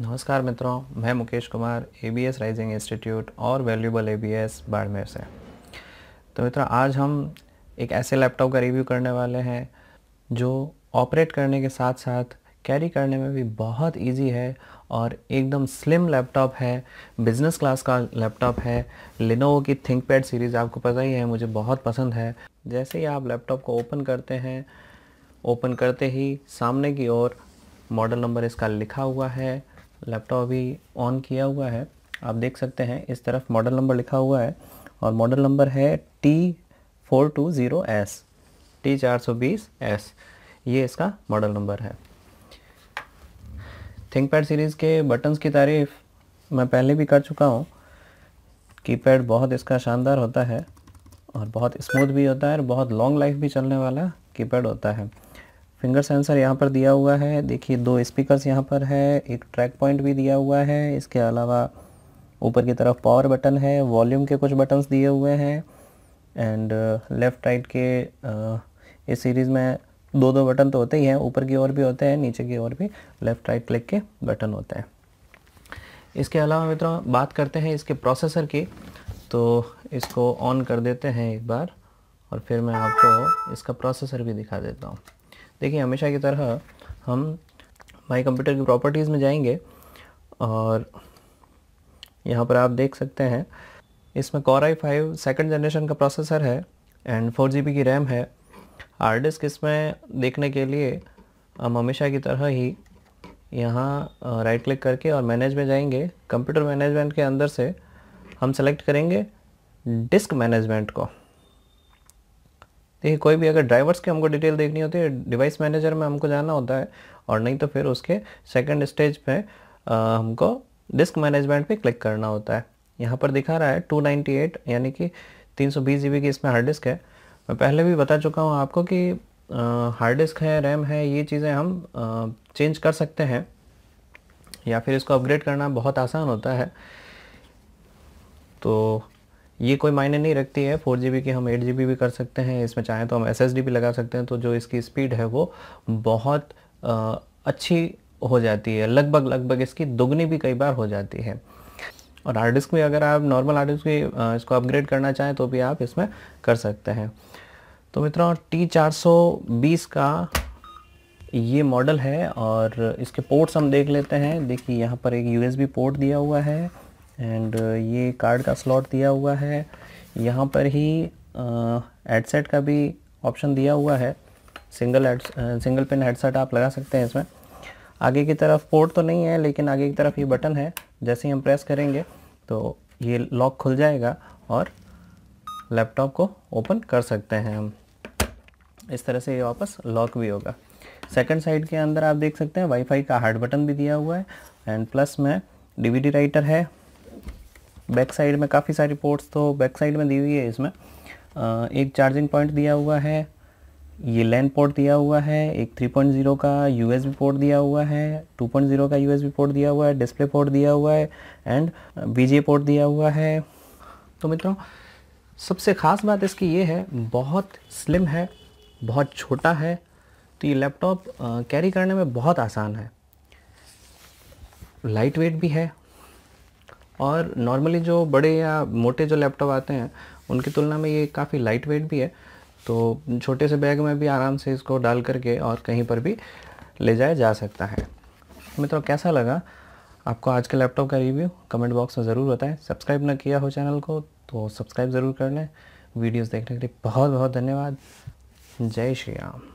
नमस्कार मित्रों मैं Mukesh Kumar A B S rising institute और valuable A B S Barmer से तो मित्रों आज हम एक ऐसे लैपटॉप का रिव्यू करने वाले हैं जो ऑपरेट करने के साथ साथ कैरी करने में भी बहुत इजी है और एकदम स्लिम लैपटॉप है बिजनेस क्लास का लैपटॉप है लिनोवो की थिंक पैड सीरीज़ आपको पता ही है मुझे बहुत पसंद है जैसे ही आप लैपटॉप को ओपन करते हैं ओपन करते ही सामने की ओर मॉडल नंबर इसका लिखा हुआ है लैपटॉप अभी ऑन किया हुआ है आप देख सकते हैं इस तरफ मॉडल नंबर लिखा हुआ है और मॉडल नंबर है T four two zero S T चार सौ बीस एस ये इसका मॉडल नंबर है थिंक पैड सीरीज़ के बटन्स की तारीफ़ मैं पहले भी कर चुका हूँ कीपैड बहुत इसका शानदार होता है और बहुत स्मूथ भी होता है और बहुत लॉन्ग लाइफ भी चलने वाला कीपैड होता है फिंगर सेंसर यहाँ पर दिया हुआ है देखिए दो स्पीकर्स यहाँ पर है एक ट्रैक पॉइंट भी दिया हुआ है इसके अलावा ऊपर की तरफ पावर बटन है वॉल्यूम के कुछ बटन्स दिए हुए हैं एंड लेफ़्ट राइट के uh, इस सीरीज़ में दो दो बटन तो होते ही हैं ऊपर की ओर भी होते हैं नीचे की ओर भी लेफ़्ट राइट क्लिक के बटन होते हैं इसके अलावा मित्रों बात करते हैं इसके प्रोसेसर की तो इसको ऑन कर देते हैं एक बार और फिर मैं आपको इसका प्रोसेसर भी दिखा देता हूँ देखिए हमेशा की तरह हम माय कंप्यूटर की प्रॉपर्टीज़ में जाएंगे और यहाँ पर आप देख सकते हैं इसमें core I five second generation का प्रोसेसर है एंड फोर जी की रैम है हार्ड डिस्क इसमें देखने के लिए हम हमेशा की तरह ही यहाँ राइट क्लिक करके और मैनेज में जाएंगे कंप्यूटर मैनेजमेंट के अंदर से हम सेलेक्ट करेंगे डिस्क मैनेजमेंट को देखिए कोई भी अगर ड्राइवर्स की हमको डिटेल देखनी होती है डिवाइस मैनेजर में हमको जाना होता है और नहीं तो फिर उसके सेकेंड स्टेज पर हमको डिस्क मैनेजमेंट पर क्लिक करना होता है यहाँ पर दिखा रहा है टू यानी कि तीन सौ की इसमें हार्ड डिस्क है मैं पहले भी बता चुका हूँ आपको कि हार्ड डिस्क है रैम है ये चीज़ें हम चेंज कर सकते हैं या फिर इसको अपग्रेड करना बहुत आसान होता है तो ये कोई मायने नहीं रखती है फोर जी की हम एट जी भी कर सकते हैं इसमें चाहें तो हम एस भी लगा सकते हैं तो जो इसकी स्पीड है वो बहुत आ, अच्छी हो जाती है लगभग लगभग इसकी दोगुनी भी कई बार हो जाती है और हार्ड डिस्क में अगर आप नॉर्मल हार्ड डिस्क भी इसको अपग्रेड करना चाहें तो भी आप इसमें कर सकते हैं तो मित्रों टी चार का ये मॉडल है और इसके पोर्ट्स हम देख लेते हैं देखिए यहाँ पर एक यू पोर्ट दिया हुआ है एंड uh, ये कार्ड का स्लॉट दिया हुआ है यहाँ पर ही हेडसेट uh, का भी ऑप्शन दिया हुआ है सिंगल एड सिंगल पिन हेडसेट आप लगा सकते हैं इसमें आगे की तरफ पोर्ट तो नहीं है लेकिन आगे की तरफ ये बटन है जैसे ही हम प्रेस करेंगे तो ये लॉक खुल जाएगा और लैपटॉप को ओपन कर सकते हैं हम इस तरह से ये वापस लॉक भी होगा सेकंड साइड के अंदर आप देख सकते हैं वाईफाई का हार्ड बटन भी दिया हुआ है एंड प्लस में डीवीडी राइटर है बैक साइड में काफ़ी सारी पोर्ट्स तो बैक साइड में दी हुई है इसमें एक चार्जिंग पॉइंट दिया हुआ है ये लैंड पोर्ट दिया हुआ है एक 3.0 का यू पोर्ट दिया हुआ है 2.0 का यू पोर्ट दिया हुआ है डिस्प्ले पोर्ट दिया हुआ है एंड बीजे पोर्ट दिया हुआ है तो मित्रों सबसे ख़ास बात इसकी ये है बहुत स्लिम है बहुत छोटा है तो ये लैपटॉप कैरी करने में बहुत आसान है लाइट वेट भी है और नॉर्मली जो बड़े या मोटे जो लैपटॉप आते हैं उनकी तुलना में ये काफ़ी लाइट वेट भी है तो छोटे से बैग में भी आराम से इसको डाल करके और कहीं पर भी ले जाया जा सकता है मित्रों कैसा लगा आपको आज के लैपटॉप का रिव्यू कमेंट बॉक्स में ज़रूर बताएं सब्सक्राइब ना किया हो चैनल को तो सब्सक्राइब ज़रूर कर लें वीडियोस देखने के लिए बहुत बहुत धन्यवाद जय श्री राम